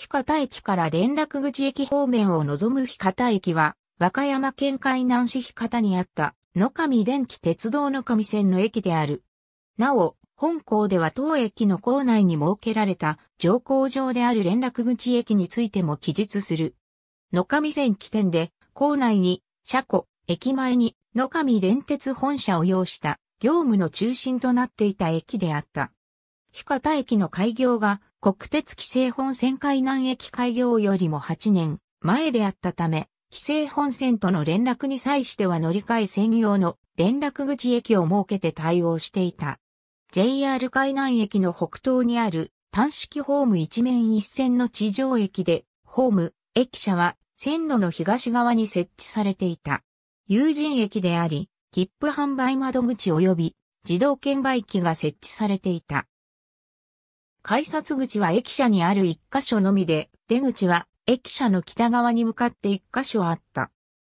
日方駅から連絡口駅方面を望む日方駅は、和歌山県海南市日方にあった野上電気鉄道の上線の駅である。なお、本校では当駅の構内に設けられた乗降場である連絡口駅についても記述する。野上線起点で、校内に、車庫、駅前に、野上電鉄本社を要した業務の中心となっていた駅であった。日方駅の開業が国鉄規制本線海南駅開業よりも8年前であったため、規制本線との連絡に際しては乗り換え専用の連絡口駅を設けて対応していた。JR 海南駅の北東にある単式ホーム一面一線の地上駅で、ホーム、駅舎は線路の東側に設置されていた。有人駅であり、切符販売窓口及び自動券売機が設置されていた。改札口は駅舎にある一箇所のみで、出口は駅舎の北側に向かって一箇所あった。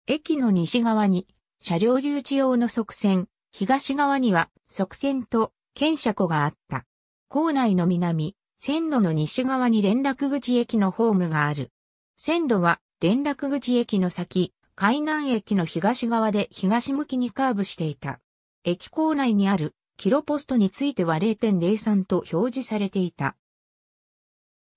駅の西側に車両留置用の側線、東側には側線と検車庫があった。構内の南、線路の西側に連絡口駅のホームがある。線路は連絡口駅の先、海南駅の東側で東向きにカーブしていた。駅構内にあるキロポストについては0.03と表示されていた。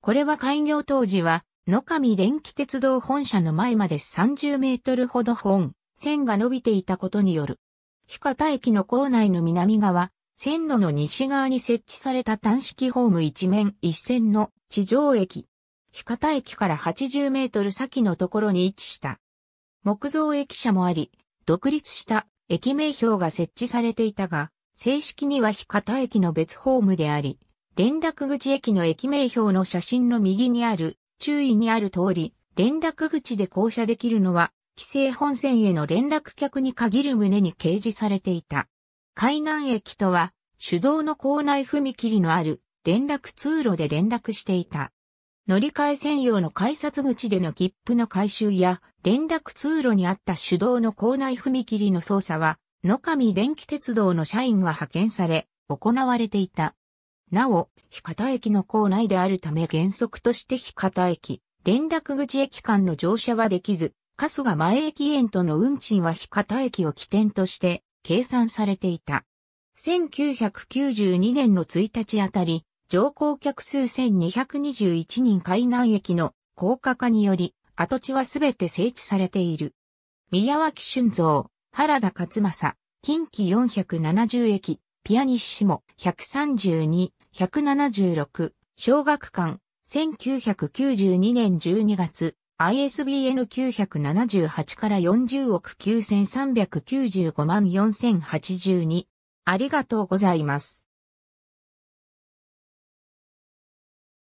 これは開業当時は、野上電気鉄道本社の前まで30メートルほど本、線が伸びていたことによる。日方駅の構内の南側、線路の西側に設置された単式ホーム一面一線の地上駅。日方駅から80メートル先のところに位置した。木造駅舎もあり、独立した駅名標が設置されていたが、正式には日方駅の別ホームであり、連絡口駅の駅名表の写真の右にある、注意にある通り、連絡口で降車できるのは、規制本線への連絡客に限る旨に掲示されていた。海南駅とは、手動の構内踏切のある連絡通路で連絡していた。乗り換え専用の改札口での切符の回収や、連絡通路にあった手動の構内踏切の操作は、野上電気鉄道の社員が派遣され、行われていた。なお、日方駅の構内であるため原則として日方駅、連絡口駅間の乗車はできず、スが前駅園との運賃は日方駅を起点として計算されていた。1992年の1日あたり、乗降客数1221人海南駅の高架化により、跡地はすべて整地されている。宮脇俊造、原田勝正、近畿470駅、ピアニッシモ、132、176、小学館、1992年12月、ISBN 978から40億9395万4082。ありがとうございます。